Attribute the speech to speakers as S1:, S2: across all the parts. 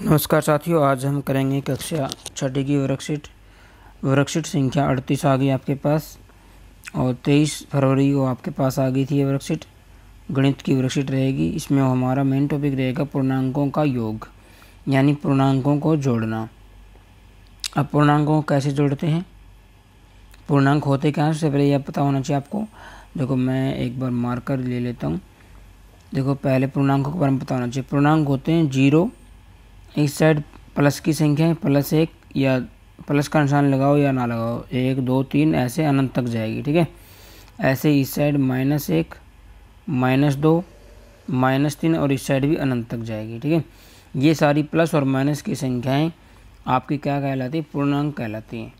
S1: नमस्कार साथियों आज हम करेंगे कक्षा छठी की वर्कशीट वर्कशीट संख्या अड़तीस आ गई आपके पास और तेईस फरवरी को आपके पास आ गई थी ये वर्कशीट गणित की वर्कशीट रहेगी इसमें हमारा मेन टॉपिक रहेगा पूर्णांकों का योग यानी पूर्णांकों को जोड़ना अब पूर्णांकों को कैसे जोड़ते हैं पूर्णांक होते क्या सबसे पहले यह पता होना चाहिए आपको देखो मैं एक बार मार्कर ले लेता हूँ देखो पहले पूर्णांकों के बारे में पता होना चाहिए पूर्णांक होते हैं जीरो एक साइड प्लस की संख्या है प्लस एक या प्लस का निशान लगाओ या ना लगाओ एक दो तीन ऐसे अनंत तक जाएगी ठीक है ऐसे इस साइड माइनस एक माइनस दो माइनस तीन और इस साइड भी अनंत तक जाएगी ठीक है ये सारी प्लस और माइनस की संख्याएं आपकी क्या कहलाती है पूर्णांक कहलाती हैं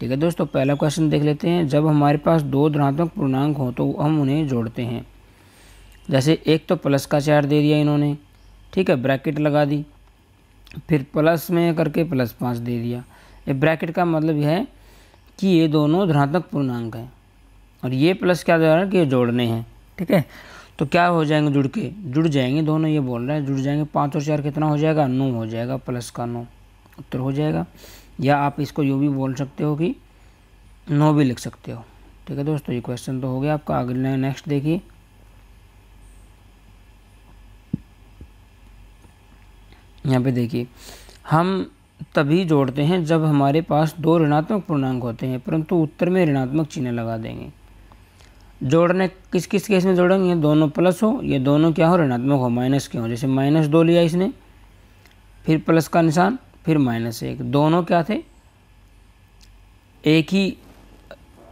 S1: ठीक है दोस्तों पहला क्वेश्चन देख लेते हैं जब हमारे पास दो धनात्मक पूर्णांक हो तो हम उन्हें जोड़ते हैं जैसे एक तो प्लस का चार दे दिया इन्होंने ठीक है ब्रैकेट लगा दी फिर प्लस में करके प्लस पाँच दे दिया ये ब्रैकेट का मतलब यह है कि ये दोनों धनात्मक पूर्णांक हैं और ये प्लस क्या दे रहा है कि ये जोड़ने हैं ठीक है तो क्या हो जाएंगे जुड़ के जुड़ जाएंगे दोनों ये बोल रहे हैं जुड़ जाएंगे पाँच और चार कितना हो जाएगा नौ हो जाएगा प्लस का नौ उत्तर हो जाएगा या आप इसको यूँ भी बोल सकते हो कि नौ भी लिख सकते हो ठीक है दोस्तों ये क्वेश्चन तो हो गया आपका अगले नेक्स्ट देखिए यहाँ पे देखिए हम तभी जोड़ते हैं जब हमारे पास दो ऋणात्मक पूर्णांक होते हैं परंतु उत्तर में ऋणात्मक चिन्ह लगा देंगे जोड़ने किस किस केस में जोड़ेंगे दोनों प्लस हो ये दोनों क्या हो ऋणात्मक हो माइनस के हो जैसे माइनस दो लिया इसने फिर प्लस का निशान फिर माइनस एक दोनों क्या थे एक ही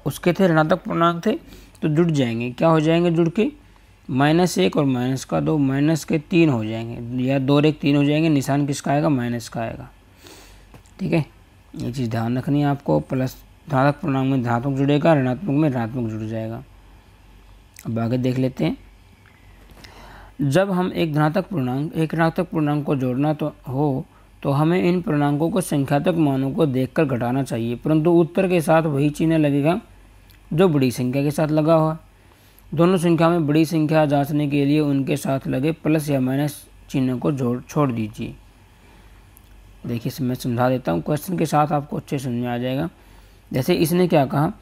S1: उसके थे ऋणात्मक पूर्णांक थे तो जुड़ जाएंगे क्या हो जाएंगे जुड़ के माइनस एक और माइनस का दो माइनस के तीन हो जाएंगे या दो रेख तीन हो जाएंगे निशान किसका आएगा माइनस का आएगा ठीक है ये चीज़ ध्यान रखनी है आपको प्लस धातक प्रणाम में धातुक जुड़ेगा ऋणात्मक में ऋणात्मक जुड़ जाएगा अब आगे देख लेते हैं जब हम एक धनात्मक पूर्णांक एक ऋणात्मक पूर्णांक को जोड़ना तो हो तो हमें इन पूर्णांकों को संख्यात्मक मानों को देखकर घटाना चाहिए परंतु उत्तर के साथ वही चिन्ह लगेगा जो बड़ी संख्या के साथ लगा हुआ दोनों संख्या में बड़ी संख्या जांचने के लिए उनके साथ लगे प्लस या माइनस चिन्ह को जोड़ छोड़ दीजिए देखिए इसे मैं समझा देता हूँ क्वेश्चन के साथ आपको अच्छे समझ में आ जाएगा जैसे इसने क्या कहा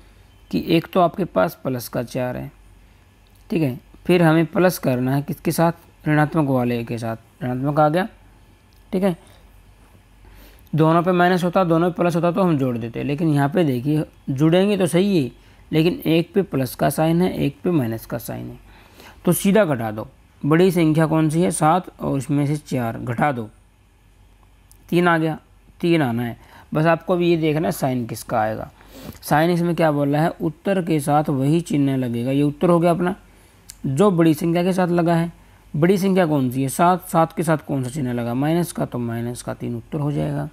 S1: कि एक तो आपके पास प्लस का चार है ठीक है फिर हमें प्लस करना है किसके साथ ऋणात्मक वाले के साथ ऋणात्मक आ गया ठीक है दोनों पे माइनस होता दोनों पे प्लस होता तो हम जोड़ देते लेकिन यहाँ पे देखिए जुड़ेंगे तो सही है लेकिन एक पे प्लस का साइन है एक पे माइनस का साइन है तो सीधा घटा दो बड़ी संख्या कौन सी है सात और उसमें से चार घटा दो तीन आ गया तीन आना है बस आपको अभी ये देखना है साइन किसका आएगा साइन इसमें क्या बोल रहा है उत्तर के साथ वही चिन्ह लगेगा ये उत्तर हो गया अपना जो बड़ी संख्या के साथ लगा है बड़ी संख्या कौन सी है सात सात के साथ कौन सा चिन्ह लगा माइनस का तो माइनस का तीन उत्तर हो जाएगा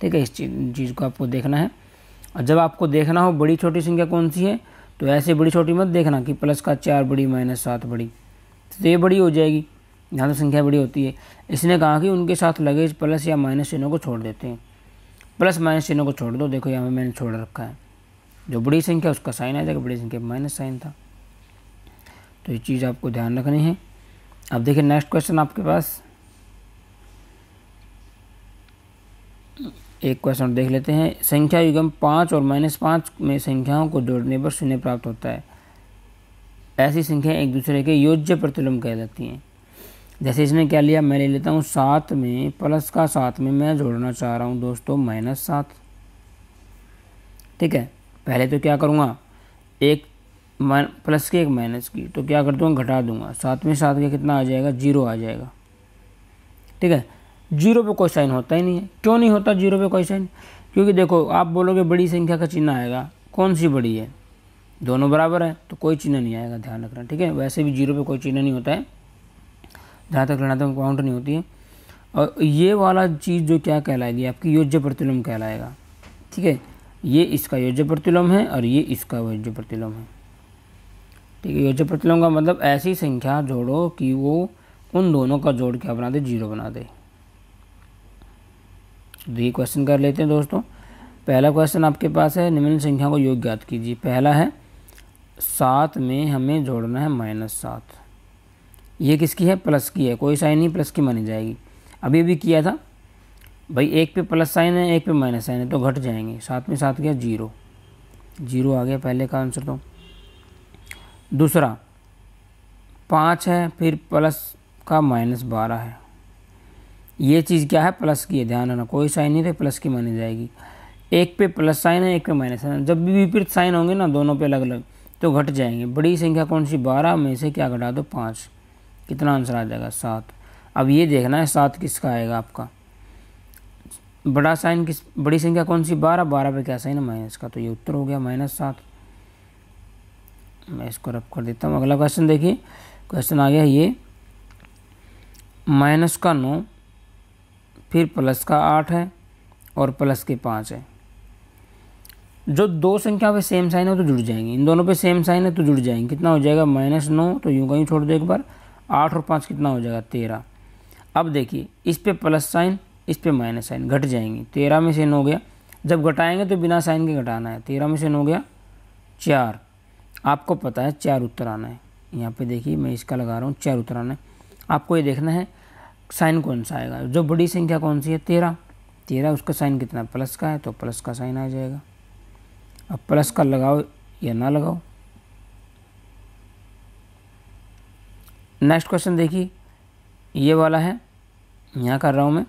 S1: ठीक है इस चीज़ को आपको देखना है और जब आपको देखना हो बड़ी छोटी संख्या कौन सी है तो ऐसे बड़ी छोटी मत देखना कि प्लस का चार बड़ी माइनस सात बड़ी तो ये बड़ी हो जाएगी यहाँ तो संख्या बड़ी होती है इसने कहा कि उनके साथ लगे प्लस या माइनस चिन्हों को छोड़ देते हैं प्लस माइनस चिन्हों को छोड़ दो देखो यहाँ पर मैंने छोड़ रखा है जो बड़ी संख्या उसका साइन आ जाएगा बड़ी संख्या माइनस साइन था तो ये चीज़ आपको ध्यान रखनी है अब देखिए नेक्स्ट क्वेश्चन आपके पास एक क्वेश्चन देख लेते हैं संख्या युगम पाँच और माइनस पाँच में संख्याओं को जोड़ने पर शून्य प्राप्त होता है ऐसी संख्याएं एक दूसरे के योज्य कह जाती हैं जैसे इसमें क्या लिया मैं ले लेता हूँ सात में प्लस का सात में मैं जोड़ना चाह रहा हूँ दोस्तों माइनस सात ठीक है पहले तो क्या करूँगा एक प्लस की एक माइनस की तो क्या कर दूँगा घटा दूंगा सात में सात का कितना आ जाएगा जीरो आ जाएगा ठीक है जीरो पे कोई साइन होता ही नहीं है क्यों नहीं होता जीरो पे कोई साइन क्योंकि देखो आप बोलोगे बड़ी संख्या का चिन्ह आएगा कौन सी बड़ी है दोनों बराबर है तो कोई चिन्ह नहीं आएगा ध्यान रखना ठीक है वैसे भी जीरो पे कोई चिन्ह नहीं होता है जहाँ तक ऋणात्मक काउंट नहीं होती है और ये वाला चीज़ जो क्या कहलाएगी आपकी योज्य प्रतिलोम कहलाएगा ठीक है ये इसका योज्य प्रतिलोम है और ये इसका योज्य प्रतिलोम है ठीक है योज्य प्रतिलोम का मतलब ऐसी संख्या जोड़ो कि वो उन दोनों का जोड़ क्या बना दे जीरो बना दे तो क्वेश्चन कर लेते हैं दोस्तों पहला क्वेश्चन आपके पास है निम्न संख्या को योग ज्ञात कीजिए पहला है सात में हमें जोड़ना है माइनस सात ये किसकी है प्लस की है कोई साइन नहीं प्लस की मानी जाएगी अभी भी किया था भाई एक पे प्लस साइन है एक पे माइनस साइन है तो घट जाएंगे साथ में सात गया जीरो जीरो आ गया पहले का आंसर तो दूसरा पाँच है फिर प्लस का माइनस बारह है ये चीज़ क्या है प्लस की है ध्यान रखना कोई साइन नहीं तो प्लस की मानी जाएगी एक पे प्लस साइन है एक पे माइनस साइन जब भी विपरीत साइन होंगे ना दोनों पे अलग अलग तो घट जाएंगे बड़ी संख्या कौन सी बारह में से क्या घटा दो पाँच कितना आंसर आ जाएगा सात अब ये देखना है सात किसका आएगा आपका बड़ा साइन किस बड़ी संख्या कौन सी बारह बारह पे क्या साइन है माइनस का तो ये उत्तर हो गया माइनस सात मैं इसको रब कर देता हूँ अगला क्वेश्चन देखिए क्वेश्चन आ गया ये माइनस का नौ फिर प्लस का आठ है और प्लस के पाँच है जो दो संख्या पे सेम साइन है तो जुड़ जाएंगे इन दोनों पे सेम साइन है तो जुड़ जाएंगे कितना हो जाएगा माइनस नौ तो यूँ कहीं छोड़ दो एक बार आठ और पाँच कितना हो जाएगा तेरह अब देखिए इस पे प्लस साइन इस पे माइनस साइन घट जाएंगे तेरह में से नौ गया जब घटाएंगे तो बिना साइन के घटाना है तेरह में से नौ गया चार आपको पता है चार उत्तर आना है यहाँ पे देखिए मैं इसका लगा रहा हूँ चार उत्तर आना है आपको ये देखना है साइन कौन सा आएगा जो बड़ी संख्या कौन सी है तेरह तेरह उसका साइन कितना प्लस का है तो प्लस का साइन आ जाएगा अब प्लस का लगाओ या ना लगाओ नेक्स्ट क्वेश्चन देखिए ये वाला है यहाँ कर रहा हूँ मैं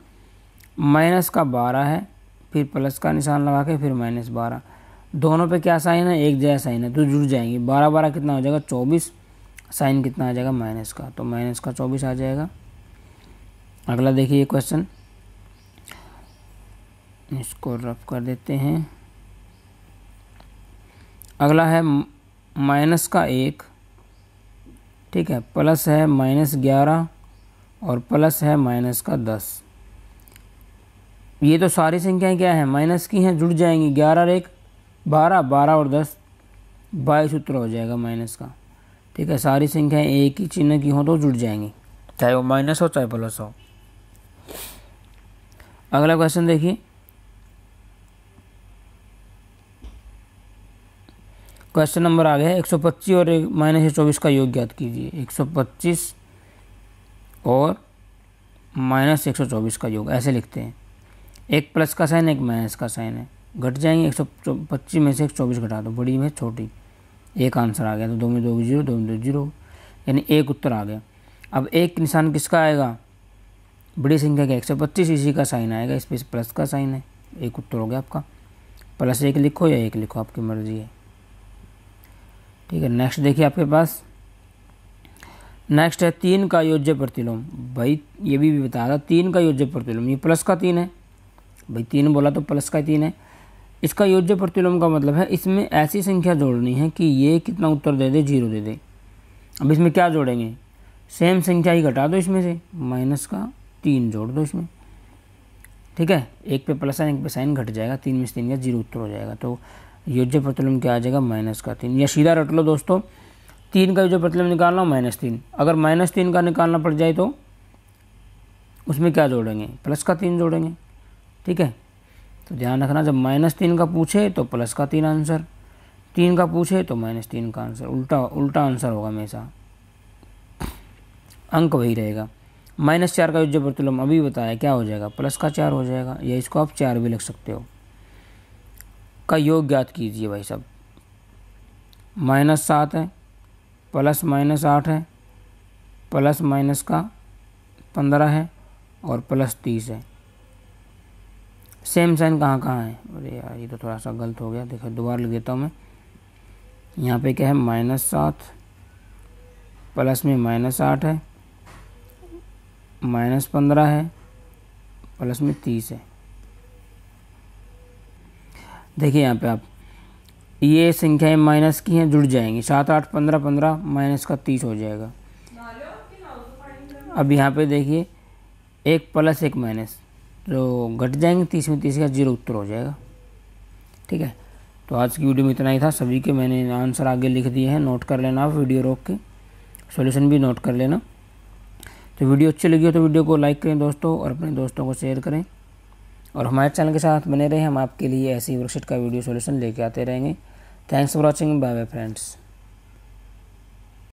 S1: माइनस का बारह है फिर प्लस का निशान लगा के फिर माइनस बारह दोनों पे क्या साइन है एक जया साइन है तो जुड़ जाएंगे बारह बारह कितना हो जाएगा चौबीस साइन कितना आ जाएगा माइनस का तो माइनस का चौबीस आ जाएगा अगला देखिए क्वेश्चन इसको रफ कर देते हैं अगला है माइनस का एक ठीक है प्लस है माइनस ग्यारह और प्लस है माइनस का दस ये तो सारी संख्याएं क्या हैं माइनस की हैं जुड़ जाएंगी ग्यारह और एक बारह बारह और दस बाईस उत्तर हो जाएगा माइनस का ठीक है सारी संख्याएं एक ही चिन्ह की हों तो जुड़ जाएंगी चाहे वो माइनस हो चाहे प्लस हो अगला क्वेश्चन देखिए क्वेश्चन नंबर आ गया है एक सौ पच्चीस और माइनस एक चौबीस का योग ज्ञात कीजिए एक सौ पच्चीस और माइनस एक सौ चौबीस का योग ऐसे लिखते हैं एक प्लस का साइन एक माइनस का साइन है घट जाएंगे एक सौ पच्चीस में से एक चौबीस घटा दो बड़ी में छोटी एक आंसर आ गया तो दो में दो जीरो दो में दो जीरो यानी एक उत्तर आ गया अब एक निशान किसका आएगा बड़ी संख्या का एक सौ पच्चीस इसी का साइन आएगा इस पर प्लस का साइन है एक उत्तर हो गया आपका प्लस एक लिखो या एक लिखो आपकी मर्जी है ठीक है नेक्स्ट देखिए आपके पास नेक्स्ट है तीन का योज्य प्रतिलोम भाई ये भी, भी बता रहा तीन का योज्य प्रतिलोम ये प्लस का तीन है भाई तीन बोला तो प्लस का तीन है इसका योज्य प्रतिलोम का मतलब है इसमें ऐसी संख्या जोड़नी है कि ये कितना उत्तर दे दे जीरो दे दे अब इसमें क्या जोड़ेंगे सेम संख्या ही घटा दो इसमें से माइनस का तीन जोड़ दो इसमें ठीक है एक पे प्लस साइन एक पे साइन घट जाएगा तीन में से तीन का जीरो उत्तर हो जाएगा तो योज्य प्रतिलोम क्या आ जाएगा माइनस का तीन या सीधा रट लो दोस्तों तीन का जो प्रतिलोम निकालना हो माइनस तीन अगर माइनस तीन का निकालना पड़ जाए तो उसमें क्या जोड़ेंगे प्लस का तीन जोड़ेंगे ठीक है तो ध्यान रखना जब माइनस तीन का पूछे तो प्लस का तीन आंसर तीन का पूछे तो माइनस तीन का आंसर उल्टा उल्टा आंसर होगा हमेशा अंक वही रहेगा माइनस चार का प्रतिलोम अभी बताया क्या हो जाएगा प्लस का चार हो जाएगा या इसको आप चार भी लिख सकते हो का योग ज्ञात कीजिए भाई साहब माइनस सात है प्लस माइनस आठ है प्लस माइनस का पंद्रह है और प्लस तीस है सेम साइन कहाँ कहाँ है अरे यार ये तो थोड़ा सा गलत हो गया देखो दोबारा लिख देता हूँ मैं यहाँ पे क्या है माइनस सात प्लस में माइनस आठ है माइनस पंद्रह है प्लस में तीस है देखिए यहाँ पे आप ये संख्याएं माइनस की हैं जुड़ जाएंगी सात आठ पंद्रह पंद्रह माइनस का तीस हो जाएगा अब यहाँ पे देखिए एक प्लस एक माइनस जो तो घट जाएंगे तीस में तीस का जीरो उत्तर हो जाएगा ठीक है तो आज की वीडियो में इतना ही था सभी के मैंने आंसर आगे लिख दिए हैं नोट कर लेना आप वीडियो रोक के सॉल्यूशन भी नोट कर लेना तो वीडियो अच्छी लगी हो तो वीडियो को लाइक करें दोस्तों और अपने दोस्तों को शेयर करें और हमारे चैनल के साथ बने रहें हम आपके लिए ऐसी वर्कशीट का वीडियो सोल्यूशन लेके आते रहेंगे thanks for watching bye bye friends